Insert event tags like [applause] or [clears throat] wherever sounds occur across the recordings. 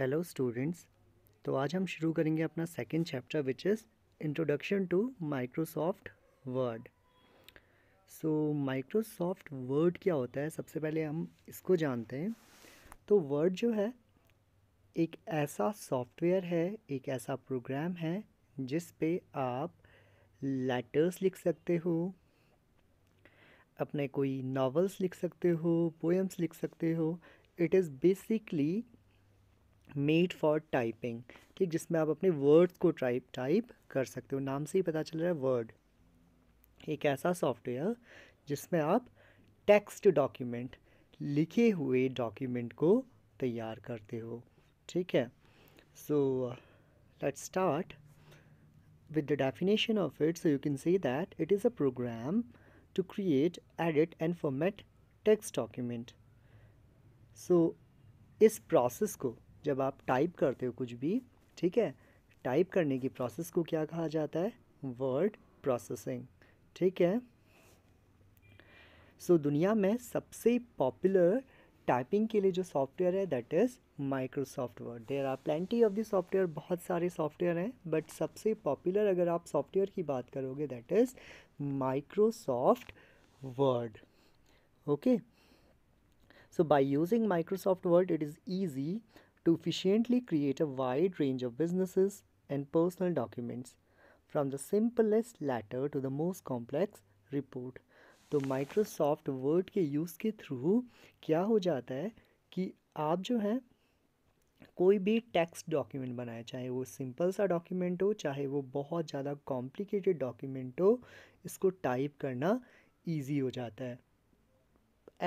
Hello students तो आज हम शुरू करेंगे अपना second chapter which is introduction to Microsoft Word so Microsoft Word क्या होता है सबसे पहले हम इसको जानते हैं तो वर्ड जो है एक ऐसा सॉफ्टवेयर है एक ऐसा प्रोग्राम है जिस पे आप लेटर्स लिख सकते हो अपने कोई नावल्स लिख सकते हो पोएम्स लिख सकते हो it is basically made for typing ठीक जिसमें आप अपने वर्ड्स को टाइप टाइप कर सकते हो नाम से ही पता चल रहा है वर्ड एक ऐसा सॉफ्टवेयर जिसमें आप टेक्स्ट डॉक्यूमेंट लिखे हुए डॉक्यूमेंट को तैयार करते हो ठीक है so let start with the definition of it so you can see that it is a program to create edit and format text document so इस प्रोसेस को जब आप टाइप करते हो कुछ भी ठीक है टाइप करने की प्रोसेस को क्या कहा जाता है वर्ड प्रोसेसिंग ठीक है सो so, दुनिया में सबसे पॉपुलर टाइपिंग के लिए जो सॉफ्टवेयर है that is Microsoft Word there are plenty of the software बहुत सारे सॉफ्टवेयर हैं बट सबसे पॉपुलर अगर आप सॉफ्टवेयर की बात करोगे that is Microsoft Word okay so by using Microsoft Word it is easy to efficiently create a wide range of businesses and personal documents from the simplest letter to the most complex report तो Microsoft Word के use के through क्या हो जाता है कि आप जो है कोई भी टेक्स्ट डॉक्यूमेंट बनाए चाहे वो सिंपल सा डॉक्यूमेंट हो चाहे वो बहुत ज़्यादा कॉम्प्लिकेटेड डॉक्यूमेंट हो इसको टाइप करना इजी हो जाता है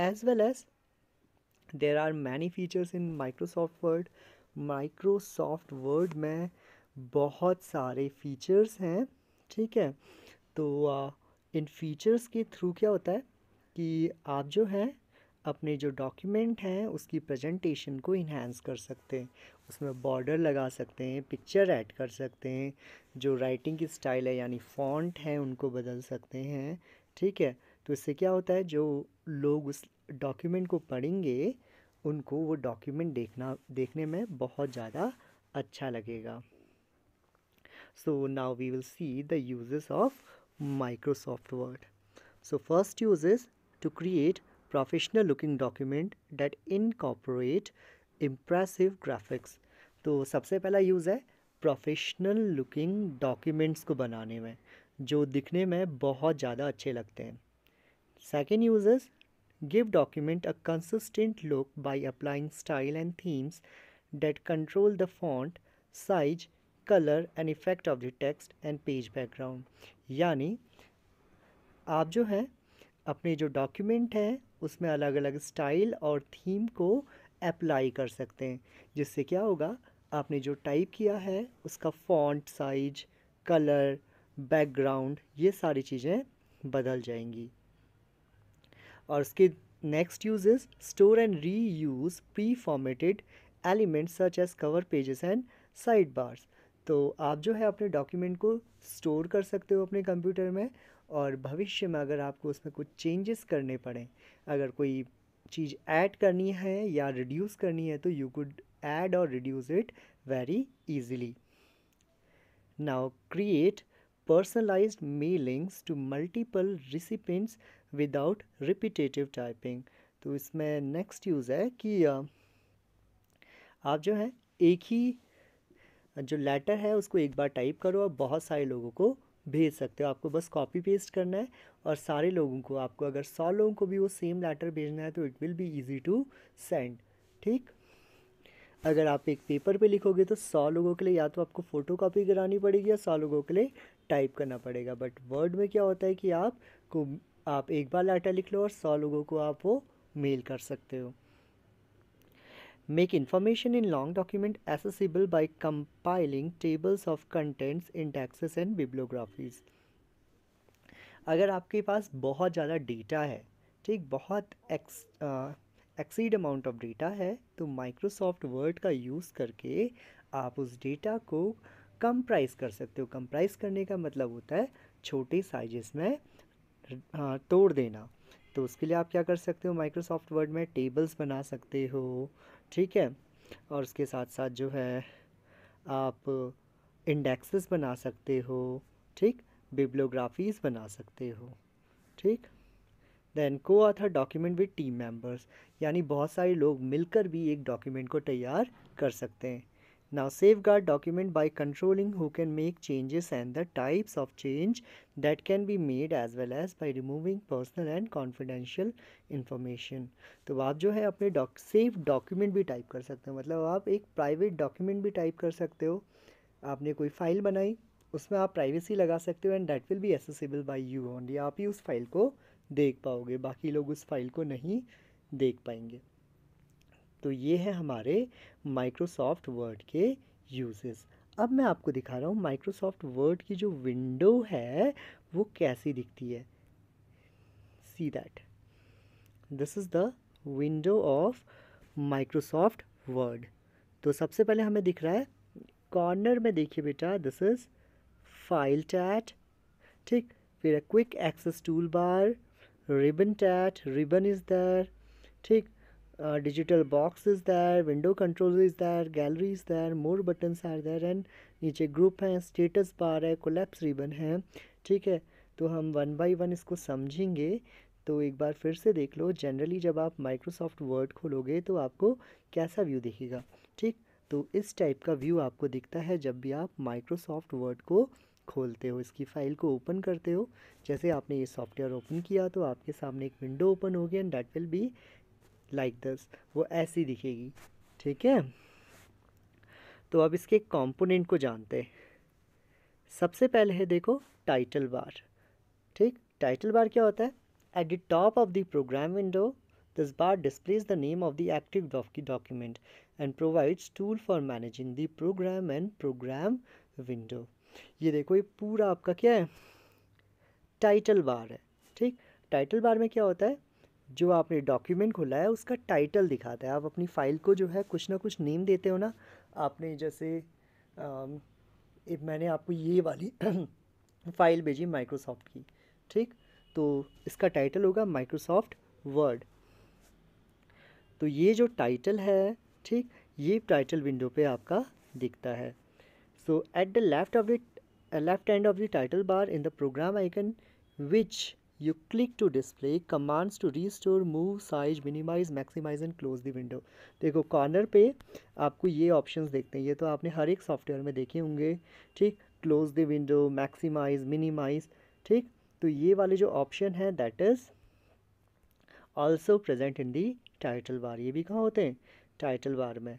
as well as there are many features in Microsoft Word Microsoft Word में बहुत सारे फीचर्स हैं ठीक है तो आ, इन फीचर्स के थ्रू क्या होता है कि आप जो हैं अपने जो डॉक्यूमेंट हैं उसकी प्रेजेंटेशन को इन्हेंस कर सकते हैं उसमें बॉर्डर लगा सकते हैं पिक्चर ऐड कर सकते हैं जो राइटिंग की स्टाइल है यानी फॉन्ट है उनको बदल सकते हैं ठीक है तो इससे क्या होता है जो लोग उस डॉक्यूमेंट को पढ़ेंगे उनको वो डॉक्यूमेंट देखना देखने में बहुत ज़्यादा अच्छा लगेगा so now we will see the uses of Microsoft Word so first uses to create professional looking document that incorporate impressive graphics तो सबसे पहला यूज़ है प्रोफेशनल लुकिंग डॉक्यूमेंट्स को बनाने में जो दिखने में बहुत ज़्यादा अच्छे लगते हैं second use Give document a consistent look by applying style and themes that control the font, size, color and effect of the text and page background. yani aap jo है apne jo document hai usme alag alag style aur theme ko apply kar sakte hain jisse kya hoga aapne jo type kiya hai uska font size color background ye sari cheeze badal jayengi और उसके next use is store and reuse preformatted elements such as cover pages and sidebars तो आप जो है अपने document को store कर सकते हो अपने कंप्यूटर में और भविष्य में अगर आपको उसमें कुछ चेंजेस करने पड़ें अगर कोई चीज़ ऐड करनी है या रिड्यूस करनी है तो यू कुड ऐड और reduce it very easily. Now create personalized mailings to multiple recipients without repetitive typing तो इसमें नेक्स्ट यूज़ है कि आप जो है एक ही जो लेटर है उसको एक बार टाइप करो और बहुत सारे लोगों को भेज सकते हो आपको बस कॉपी पेस्ट करना है और सारे लोगों को आपको अगर सौ लोगों को भी वो सेम लेटर भेजना है तो it will be easy to send ठीक अगर आप एक पेपर पे लिखोगे तो सौ लोगों के लिए या तो आपको फ़ोटो कॉपी करानी पड़ेगी या सौ लोगों के लिए टाइप करना पड़ेगा बट वर्ड में क्या होता है कि आपको आप एक बार लेटर लिख लो और सौ लोगों को आप वो मेल कर सकते हो information in long document document by by tables of contents in indexes and bibliographies अगर आपके पास बहुत ज़्यादा डेटा है ठीक बहुत ex exceed amount of data है तो माइक्रोसॉफ्ट वर्ड का यूज़ करके आप उस डेटा को कंप्राइज कर सकते हो कंप्राइज करने का मतलब होता है छोटे साइजेस में हाँ, तोड़ देना तो उसके लिए आप क्या कर सकते हो माइक्रोसॉफ्ट वर्ड में टेबल्स बना सकते हो ठीक है और उसके साथ साथ जो है आप इंडेक्सेस बना सकते हो ठीक बिब्लोग्राफीज बना सकते हो ठीक then coauthor document with team members यानी बहुत सारे लोग मिलकर भी एक डॉक्यूमेंट को तैयार कर सकते हैं Now safeguard document by controlling who can make changes and the types of change that can be made as well as by removing personal and confidential information. तो आप जो है अपने डॉक सेफ डॉक्यूमेंट भी टाइप कर सकते हो मतलब आप एक प्राइवेट डॉक्यूमेंट भी टाइप कर सकते हो आपने कोई फ़ाइल बनाई उसमें आप प्राइवेसी लगा सकते हो and that will be accessible by you only आप ही उस फाइल को देख पाओगे बाकी लोग उस फाइल को नहीं देख पाएंगे तो ये है हमारे माइक्रोसॉफ्ट वर्ड के यूजेस अब मैं आपको दिखा रहा हूँ माइक्रोसॉफ्ट वर्ड की जो विंडो है वो कैसी दिखती है see that this is the window of Microsoft Word तो सबसे पहले हमें दिख रहा है कॉर्नर में देखिए बेटा दिस इज़ फाइल टैट ठीक फिर quick access toolbar ribbon that ribbon is there ठीक uh, digital box is there window controls is there gallery is there more buttons are there and नीचे group है status bar है collapse ribbon है ठीक है तो हम one by one इसको समझेंगे तो एक बार फिर से देख लो जनरली जब आप माइक्रोसॉफ्ट वर्ड खोलोगे तो आपको कैसा व्यू दिखेगा ठीक तो इस टाइप का व्यू आपको दिखता है जब भी आप माइक्रोसॉफ्ट वर्ड को खोलते हो इसकी फ़ाइल को ओपन करते हो जैसे आपने ये सॉफ्टवेयर ओपन किया तो आपके सामने एक विंडो ओपन हो गया and that will be like this वो ऐसी दिखेगी ठीक है तो अब इसके कंपोनेंट को जानते हैं सबसे पहले है देखो टाइटल बार ठीक टाइटल बार क्या होता है at the top of the program window this bar displays the name of the active document and provides tool for managing the program and program window ये देखो ये पूरा आपका क्या है टाइटल बार है ठीक टाइटल बार में क्या होता है जो आपने डॉक्यूमेंट खोला है उसका टाइटल दिखाता है आप अपनी फ़ाइल को जो है कुछ ना कुछ नेम देते हो ना आपने जैसे आ, मैंने आपको ये वाली फ़ाइल [clears throat] भेजी माइक्रोसॉफ्ट की ठीक तो इसका टाइटल होगा माइक्रोसॉफ्ट वर्ड तो ये जो टाइटल है ठीक ये टाइटल विंडो पे आपका दिखता है so at the left of the left end of the title bar in the program icon which you click to display commands to restore move size minimize maximize and close the window देखो corner पे आपको ये option देखते हैं ये तो आपने हर एक सॉफ्टवेयर में देखे होंगे ठीक close the window maximize minimize ठीक तो ये वाले जो ऑप्शन हैं that is also present in the title bar ये भी कहाँ होते हैं टाइटल बार में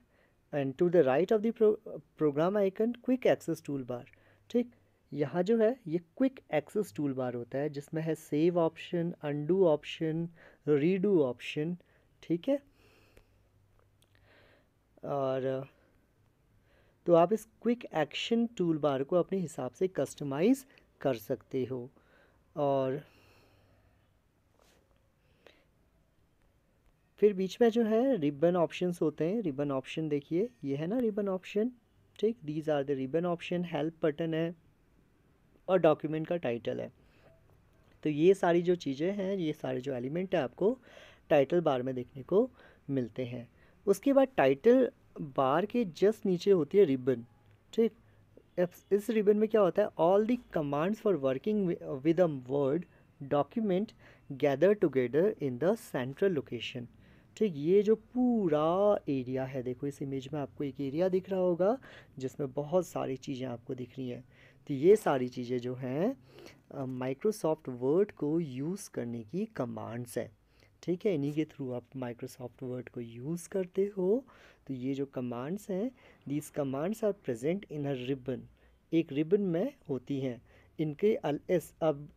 and to the right of the program icon quick access toolbar ठीक यहाँ जो है ये क्विक एक्सेस टूल बार होता है जिसमें है save option undo option redo option ठीक है और तो आप इस क्विक एक्शन टूल बार को अपने हिसाब से कस्टमाइज़ कर सकते हो और फिर बीच में जो है रिबन ऑप्शंस होते हैं रिबन ऑप्शन देखिए ये है ना रिबन ऑप्शन ठीक these are the ribbon option help button है और डॉक्यूमेंट का टाइटल है तो ये सारी जो चीज़ें हैं ये सारे जो एलिमेंट हैं आपको टाइटल बार में देखने को मिलते हैं उसके बाद टाइटल बार के जस्ट नीचे होती है रिबन ठीक इस रिबन में क्या होता है all the commands for working with a Word document gather together in the central location ठीक ये जो पूरा एरिया है देखो इस इमेज में आपको एक एरिया दिख रहा होगा जिसमें बहुत सारी चीज़ें आपको दिख रही हैं तो ये सारी चीज़ें जो हैं माइक्रोसॉफ्ट वर्ड को यूज़ करने की कमांड्स है ठीक है इन्हीं के थ्रू आप माइक्रोसॉफ्ट वर्ड को यूज़ करते हो तो ये जो कमांड्स हैं these commands are present in a ribbon एक रिबन में होती हैं इनके अल इस अब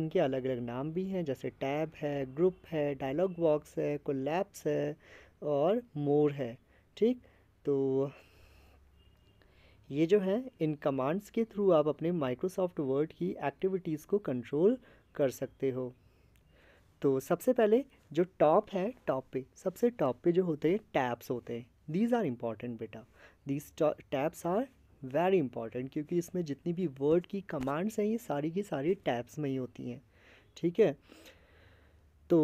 इनके अलग अलग नाम भी हैं जैसे टैब है ग्रुप है डायलॉग बॉक्स है कोलैप्स है और मोर है ठीक तो ये जो है इन कमांड्स के थ्रू आप अपने माइक्रोसॉफ्ट वर्ड की एक्टिविटीज़ को कंट्रोल कर सकते हो तो सबसे पहले जो टॉप है टॉप पे सबसे टॉप पे जो होते हैं टैब्स होते हैं दीज आर इम्पॉर्टेंट बेटा these tabs are very important क्योंकि इसमें जितनी भी वर्ड की कमांड्स हैं ये सारी की सारी टैब्स में ही होती हैं ठीक है तो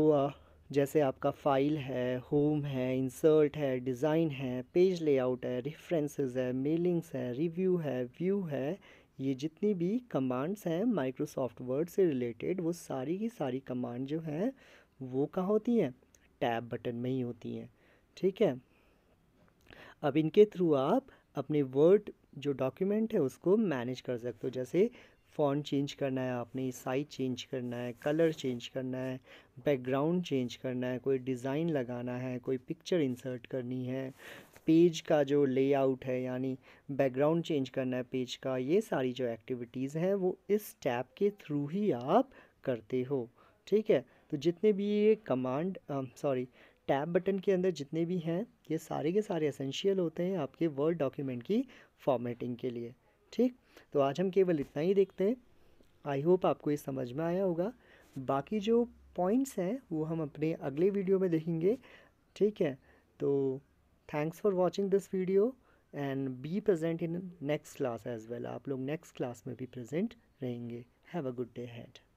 जैसे आपका फ़ाइल है होम है इंसर्ट है डिज़ाइन है पेज लेआउट है रेफरेंसेस है मेलिंग्स है रिव्यू है व्यू है ये जितनी भी कमांड्स हैं माइक्रोसॉफ्ट वर्ड से रिलेटेड वो सारी की सारी कमांड जो हैं वो कहाँ होती हैं टैब बटन में ही होती हैं ठीक है अब इनके थ्रू आप अपने वर्ड जो डॉक्यूमेंट है उसको मैनेज कर सकते हो जैसे फ़ॉन्ट चेंज करना है आपने साइज चेंज करना है कलर चेंज करना है बैकग्राउंड चेंज करना है कोई डिज़ाइन लगाना है कोई पिक्चर इंसर्ट करनी है पेज का जो लेआउट है यानी बैकग्राउंड चेंज करना है पेज का ये सारी जो एक्टिविटीज़ हैं वो इस टैब के थ्रू ही आप करते हो ठीक है तो जितने भी ये कमांड सॉरी टैब बटन के अंदर जितने भी हैं ये सारे के सारे असेंशियल होते हैं आपके वर्ड डॉक्यूमेंट की फॉर्मेटिंग के लिए ठीक तो आज हम केवल इतना ही देखते हैं आई होप आपको ये समझ में आया होगा बाकी जो पॉइंट्स हैं वो हम अपने अगले वीडियो में देखेंगे ठीक है तो thanks for watching this video and be present in next class as well आप लोग नेक्स्ट क्लास में भी प्रेजेंट रहेंगे have a good day had